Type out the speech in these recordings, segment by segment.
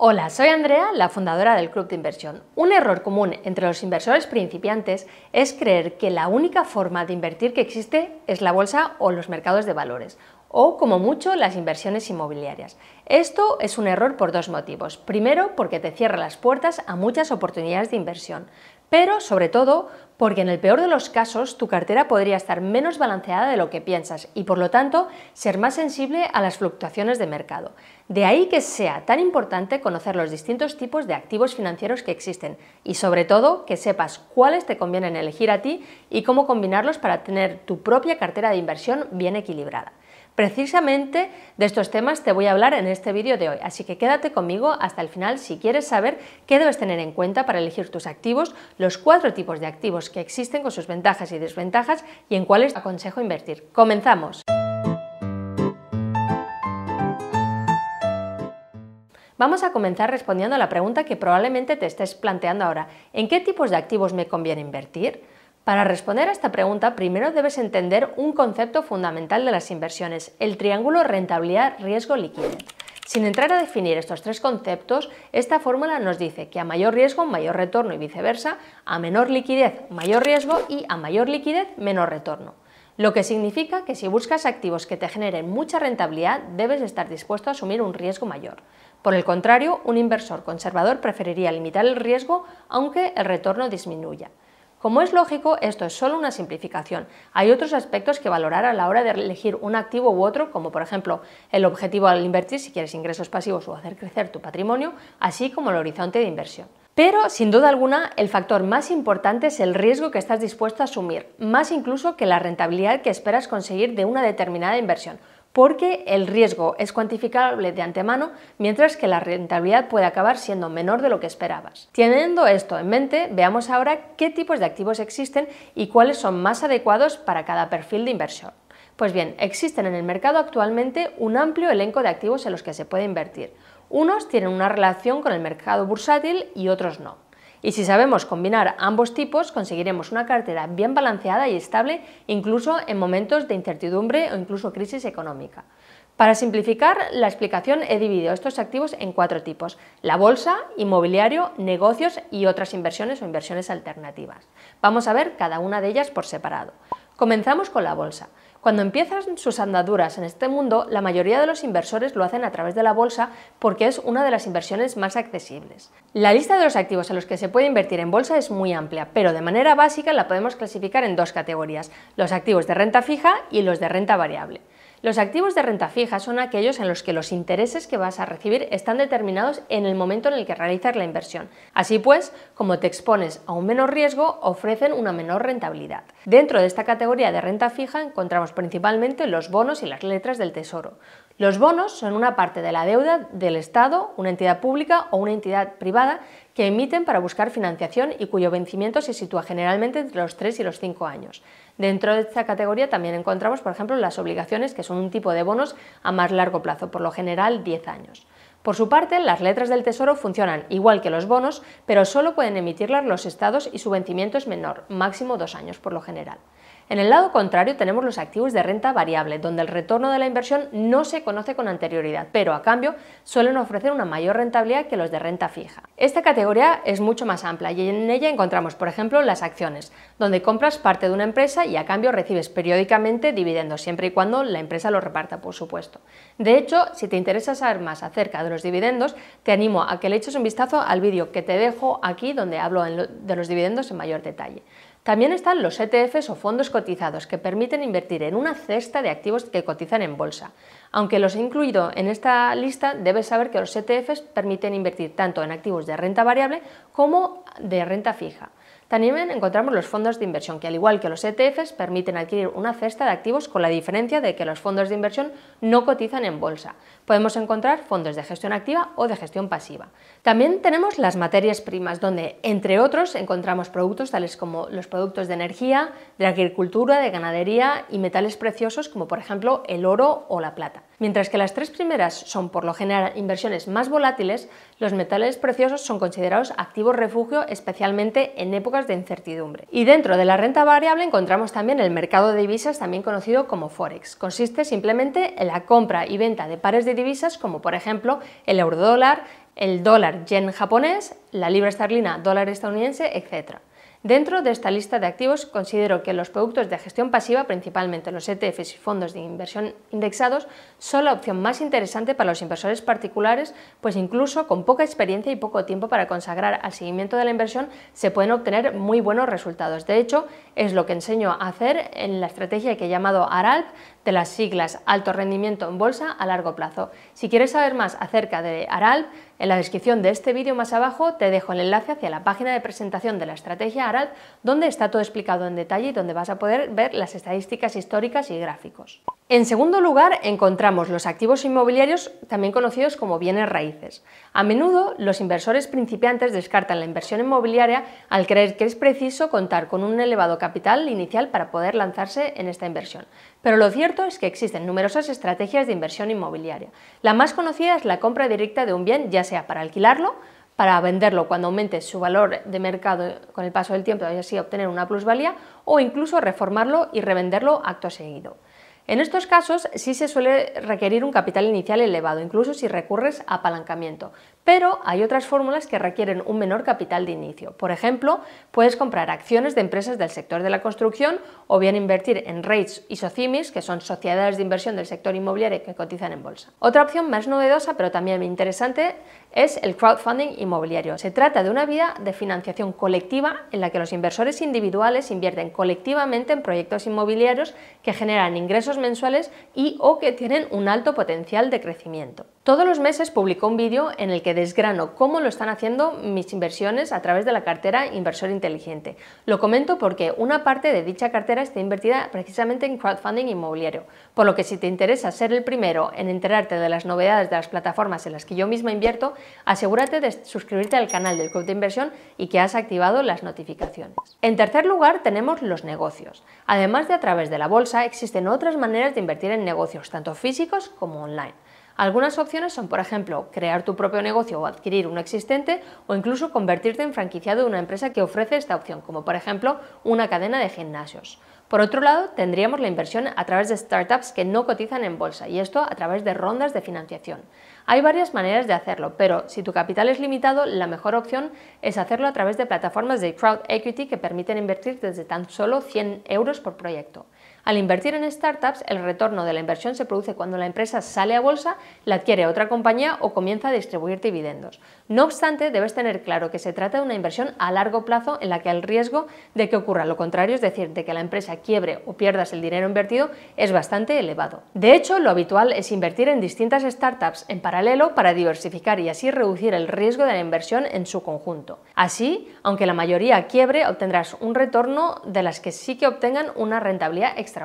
Hola, soy Andrea, la fundadora del Club de Inversión. Un error común entre los inversores principiantes es creer que la única forma de invertir que existe es la bolsa o los mercados de valores, o como mucho las inversiones inmobiliarias. Esto es un error por dos motivos. Primero, porque te cierra las puertas a muchas oportunidades de inversión, pero sobre todo porque en el peor de los casos tu cartera podría estar menos balanceada de lo que piensas y por lo tanto ser más sensible a las fluctuaciones de mercado. De ahí que sea tan importante conocer los distintos tipos de activos financieros que existen y sobre todo que sepas cuáles te convienen elegir a ti y cómo combinarlos para tener tu propia cartera de inversión bien equilibrada. Precisamente de estos temas te voy a hablar en este vídeo de hoy, así que quédate conmigo hasta el final si quieres saber qué debes tener en cuenta para elegir tus activos, los cuatro tipos de activos que existen con sus ventajas y desventajas y en cuáles aconsejo invertir. ¡Comenzamos! Vamos a comenzar respondiendo a la pregunta que probablemente te estés planteando ahora. ¿En qué tipos de activos me conviene invertir? Para responder a esta pregunta, primero debes entender un concepto fundamental de las inversiones, el triángulo rentabilidad-riesgo-liquidez. Sin entrar a definir estos tres conceptos, esta fórmula nos dice que a mayor riesgo, mayor retorno y viceversa, a menor liquidez, mayor riesgo y a mayor liquidez, menor retorno. Lo que significa que si buscas activos que te generen mucha rentabilidad, debes estar dispuesto a asumir un riesgo mayor. Por el contrario, un inversor conservador preferiría limitar el riesgo aunque el retorno disminuya. Como es lógico, esto es solo una simplificación. Hay otros aspectos que valorar a la hora de elegir un activo u otro, como por ejemplo el objetivo al invertir si quieres ingresos pasivos o hacer crecer tu patrimonio, así como el horizonte de inversión. Pero, sin duda alguna, el factor más importante es el riesgo que estás dispuesto a asumir, más incluso que la rentabilidad que esperas conseguir de una determinada inversión porque el riesgo es cuantificable de antemano, mientras que la rentabilidad puede acabar siendo menor de lo que esperabas. Teniendo esto en mente, veamos ahora qué tipos de activos existen y cuáles son más adecuados para cada perfil de inversión. Pues bien, existen en el mercado actualmente un amplio elenco de activos en los que se puede invertir. Unos tienen una relación con el mercado bursátil y otros no. Y si sabemos combinar ambos tipos, conseguiremos una cartera bien balanceada y estable, incluso en momentos de incertidumbre o incluso crisis económica. Para simplificar la explicación, he dividido estos activos en cuatro tipos, la bolsa, inmobiliario, negocios y otras inversiones o inversiones alternativas. Vamos a ver cada una de ellas por separado. Comenzamos con la bolsa. Cuando empiezan sus andaduras en este mundo, la mayoría de los inversores lo hacen a través de la bolsa porque es una de las inversiones más accesibles. La lista de los activos a los que se puede invertir en bolsa es muy amplia, pero de manera básica la podemos clasificar en dos categorías, los activos de renta fija y los de renta variable. Los activos de renta fija son aquellos en los que los intereses que vas a recibir están determinados en el momento en el que realizas la inversión. Así pues, como te expones a un menor riesgo, ofrecen una menor rentabilidad. Dentro de esta categoría de renta fija encontramos principalmente los bonos y las letras del tesoro. Los bonos son una parte de la deuda del Estado, una entidad pública o una entidad privada que emiten para buscar financiación y cuyo vencimiento se sitúa generalmente entre los 3 y los 5 años. Dentro de esta categoría también encontramos, por ejemplo, las obligaciones, que son un tipo de bonos a más largo plazo, por lo general 10 años. Por su parte, las letras del Tesoro funcionan igual que los bonos, pero solo pueden emitirlas los estados y su vencimiento es menor, máximo dos años por lo general. En el lado contrario tenemos los activos de renta variable, donde el retorno de la inversión no se conoce con anterioridad, pero a cambio suelen ofrecer una mayor rentabilidad que los de renta fija. Esta categoría es mucho más amplia y en ella encontramos, por ejemplo, las acciones, donde compras parte de una empresa y a cambio recibes periódicamente dividendos, siempre y cuando la empresa los reparta, por supuesto. De hecho, si te interesa saber más acerca de los dividendos, te animo a que le eches un vistazo al vídeo que te dejo aquí donde hablo de los dividendos en mayor detalle. También están los ETFs o fondos cotizados que permiten invertir en una cesta de activos que cotizan en bolsa. Aunque los he incluido en esta lista, debes saber que los ETFs permiten invertir tanto en activos de renta variable como de renta fija. También encontramos los fondos de inversión, que al igual que los ETFs permiten adquirir una cesta de activos con la diferencia de que los fondos de inversión no cotizan en bolsa. Podemos encontrar fondos de gestión activa o de gestión pasiva. También tenemos las materias primas, donde, entre otros, encontramos productos tales como los productos de energía, de agricultura, de ganadería y metales preciosos como por ejemplo el oro o la plata. Mientras que las tres primeras son por lo general inversiones más volátiles, los metales preciosos son considerados activos refugio especialmente en épocas de incertidumbre. Y dentro de la renta variable encontramos también el mercado de divisas también conocido como forex. Consiste simplemente en la compra y venta de pares de divisas como por ejemplo el eurodólar, el dólar yen japonés, la libra esterlina dólar estadounidense, etc. Dentro de esta lista de activos considero que los productos de gestión pasiva, principalmente los ETFs y fondos de inversión indexados, son la opción más interesante para los inversores particulares, pues incluso con poca experiencia y poco tiempo para consagrar al seguimiento de la inversión se pueden obtener muy buenos resultados. De hecho, es lo que enseño a hacer en la estrategia que he llamado ARALP, de las siglas Alto Rendimiento en Bolsa a Largo Plazo. Si quieres saber más acerca de Aral, en la descripción de este vídeo más abajo te dejo el enlace hacia la página de presentación de la estrategia Aral donde está todo explicado en detalle y donde vas a poder ver las estadísticas históricas y gráficos. En segundo lugar, encontramos los activos inmobiliarios, también conocidos como bienes raíces. A menudo, los inversores principiantes descartan la inversión inmobiliaria al creer que es preciso contar con un elevado capital inicial para poder lanzarse en esta inversión. Pero lo cierto es que existen numerosas estrategias de inversión inmobiliaria. La más conocida es la compra directa de un bien, ya sea para alquilarlo, para venderlo cuando aumente su valor de mercado con el paso del tiempo y así obtener una plusvalía, o incluso reformarlo y revenderlo acto seguido. En estos casos sí se suele requerir un capital inicial elevado, incluso si recurres a apalancamiento, pero hay otras fórmulas que requieren un menor capital de inicio. Por ejemplo, puedes comprar acciones de empresas del sector de la construcción o bien invertir en REITs y SOCIMIS, que son sociedades de inversión del sector inmobiliario que cotizan en bolsa. Otra opción más novedosa, pero también interesante, es el crowdfunding inmobiliario. Se trata de una vía de financiación colectiva en la que los inversores individuales invierten colectivamente en proyectos inmobiliarios que generan ingresos mensuales y o que tienen un alto potencial de crecimiento. Todos los meses publicó un vídeo en el que desgrano cómo lo están haciendo mis inversiones a través de la cartera Inversor Inteligente. Lo comento porque una parte de dicha cartera está invertida precisamente en crowdfunding inmobiliario, por lo que si te interesa ser el primero en enterarte de las novedades de las plataformas en las que yo misma invierto, asegúrate de suscribirte al canal del Club de Inversión y que has activado las notificaciones. En tercer lugar tenemos los negocios. Además de a través de la bolsa, existen otras maneras de invertir en negocios, tanto físicos como online. Algunas opciones son, por ejemplo, crear tu propio negocio o adquirir uno existente o incluso convertirte en franquiciado de una empresa que ofrece esta opción, como por ejemplo una cadena de gimnasios. Por otro lado, tendríamos la inversión a través de startups que no cotizan en bolsa y esto a través de rondas de financiación. Hay varias maneras de hacerlo, pero si tu capital es limitado, la mejor opción es hacerlo a través de plataformas de crowd equity que permiten invertir desde tan solo 100 euros por proyecto. Al invertir en startups, el retorno de la inversión se produce cuando la empresa sale a bolsa, la adquiere otra compañía o comienza a distribuir dividendos. No obstante, debes tener claro que se trata de una inversión a largo plazo en la que el riesgo de que ocurra lo contrario, es decir, de que la empresa quiebre o pierdas el dinero invertido, es bastante elevado. De hecho, lo habitual es invertir en distintas startups en paralelo para diversificar y así reducir el riesgo de la inversión en su conjunto. Así, aunque la mayoría quiebre, obtendrás un retorno de las que sí que obtengan una rentabilidad extra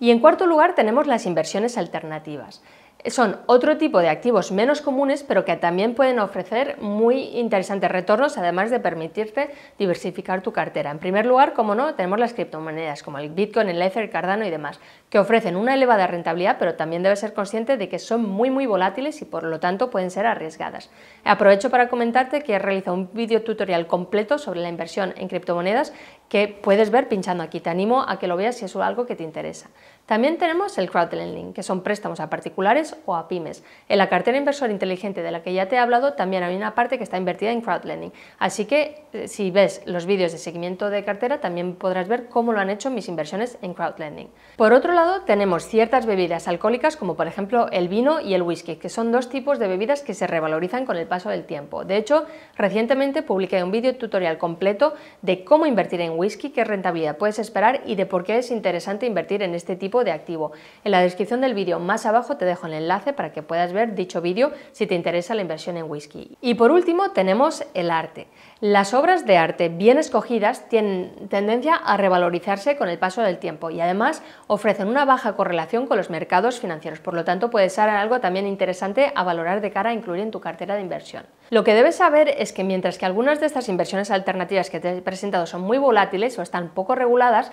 y en cuarto lugar tenemos las inversiones alternativas. Son otro tipo de activos menos comunes, pero que también pueden ofrecer muy interesantes retornos, además de permitirte diversificar tu cartera. En primer lugar, como no, tenemos las criptomonedas como el Bitcoin, el Ether, el Cardano y demás, que ofrecen una elevada rentabilidad, pero también debes ser consciente de que son muy muy volátiles y por lo tanto pueden ser arriesgadas. Aprovecho para comentarte que he realizado un vídeo tutorial completo sobre la inversión en criptomonedas que puedes ver pinchando aquí. Te animo a que lo veas si es algo que te interesa. También tenemos el crowdlending, que son préstamos a particulares o a pymes. En la cartera inversor inteligente de la que ya te he hablado, también hay una parte que está invertida en crowdlending. Así que eh, si ves los vídeos de seguimiento de cartera, también podrás ver cómo lo han hecho mis inversiones en crowdlending. Por otro lado, tenemos ciertas bebidas alcohólicas, como por ejemplo el vino y el whisky, que son dos tipos de bebidas que se revalorizan con el paso del tiempo. De hecho, recientemente publiqué un vídeo tutorial completo de cómo invertir en whisky, qué rentabilidad puedes esperar y de por qué es interesante invertir en este tipo de activo. En la descripción del vídeo más abajo te dejo el enlace para que puedas ver dicho vídeo si te interesa la inversión en whisky. Y por último tenemos el arte. Las obras de arte bien escogidas tienen tendencia a revalorizarse con el paso del tiempo y además ofrecen una baja correlación con los mercados financieros, por lo tanto puede ser algo también interesante a valorar de cara a incluir en tu cartera de inversión. Lo que debes saber es que mientras que algunas de estas inversiones alternativas que te he presentado son muy volátiles, o están poco reguladas,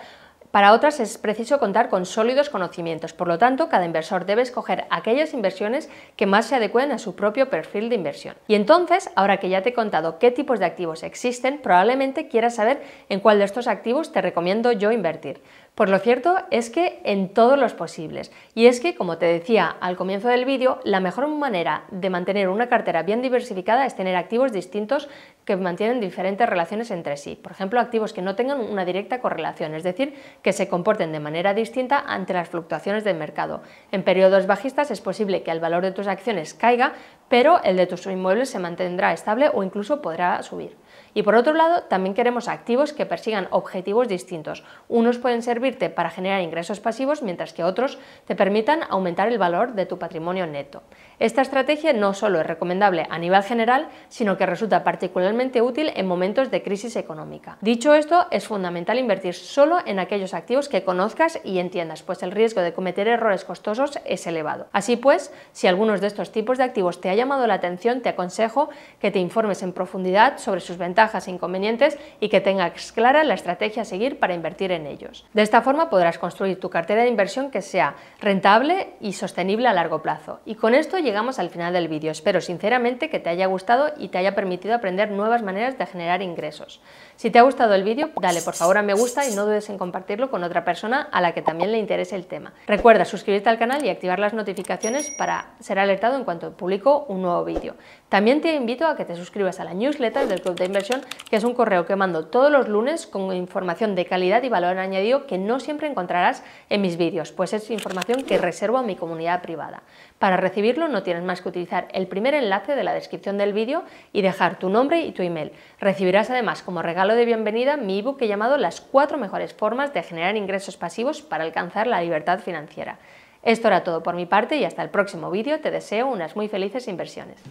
para otras es preciso contar con sólidos conocimientos, por lo tanto, cada inversor debe escoger aquellas inversiones que más se adecuen a su propio perfil de inversión. Y entonces, ahora que ya te he contado qué tipos de activos existen, probablemente quieras saber en cuál de estos activos te recomiendo yo invertir. Por lo cierto es que en todos los posibles. Y es que, como te decía al comienzo del vídeo, la mejor manera de mantener una cartera bien diversificada es tener activos distintos que mantienen diferentes relaciones entre sí. Por ejemplo, activos que no tengan una directa correlación, es decir, que se comporten de manera distinta ante las fluctuaciones del mercado. En periodos bajistas es posible que el valor de tus acciones caiga, pero el de tus inmuebles se mantendrá estable o incluso podrá subir. Y por otro lado, también queremos activos que persigan objetivos distintos. Unos pueden servirte para generar ingresos pasivos, mientras que otros te permitan aumentar el valor de tu patrimonio neto. Esta estrategia no solo es recomendable a nivel general, sino que resulta particularmente útil en momentos de crisis económica. Dicho esto, es fundamental invertir solo en aquellos activos que conozcas y entiendas, pues el riesgo de cometer errores costosos es elevado. Así pues, si algunos de estos tipos de activos te ha llamado la atención, te aconsejo que te informes en profundidad sobre sus ventajas e inconvenientes y que tengas clara la estrategia a seguir para invertir en ellos. De esta forma podrás construir tu cartera de inversión que sea rentable y sostenible a largo plazo. Y con esto llegamos al final del vídeo. Espero sinceramente que te haya gustado y te haya permitido aprender nuevas maneras de generar ingresos. Si te ha gustado el vídeo, dale por favor a me gusta y no dudes en compartirlo con otra persona a la que también le interese el tema. Recuerda suscribirte al canal y activar las notificaciones para ser alertado en cuanto publico un nuevo vídeo. También te invito a que te suscribas a la newsletter del Club de Inversión, que es un correo que mando todos los lunes con información de calidad y valor añadido que no siempre encontrarás en mis vídeos, pues es información que reservo a mi comunidad privada. Para recibirlo no tienes más que utilizar el primer enlace de la descripción del vídeo y dejar tu nombre y tu email. Recibirás además como regalo de bienvenida mi ebook llamado Las cuatro mejores formas de generar ingresos pasivos para alcanzar la libertad financiera. Esto era todo por mi parte y hasta el próximo vídeo te deseo unas muy felices inversiones.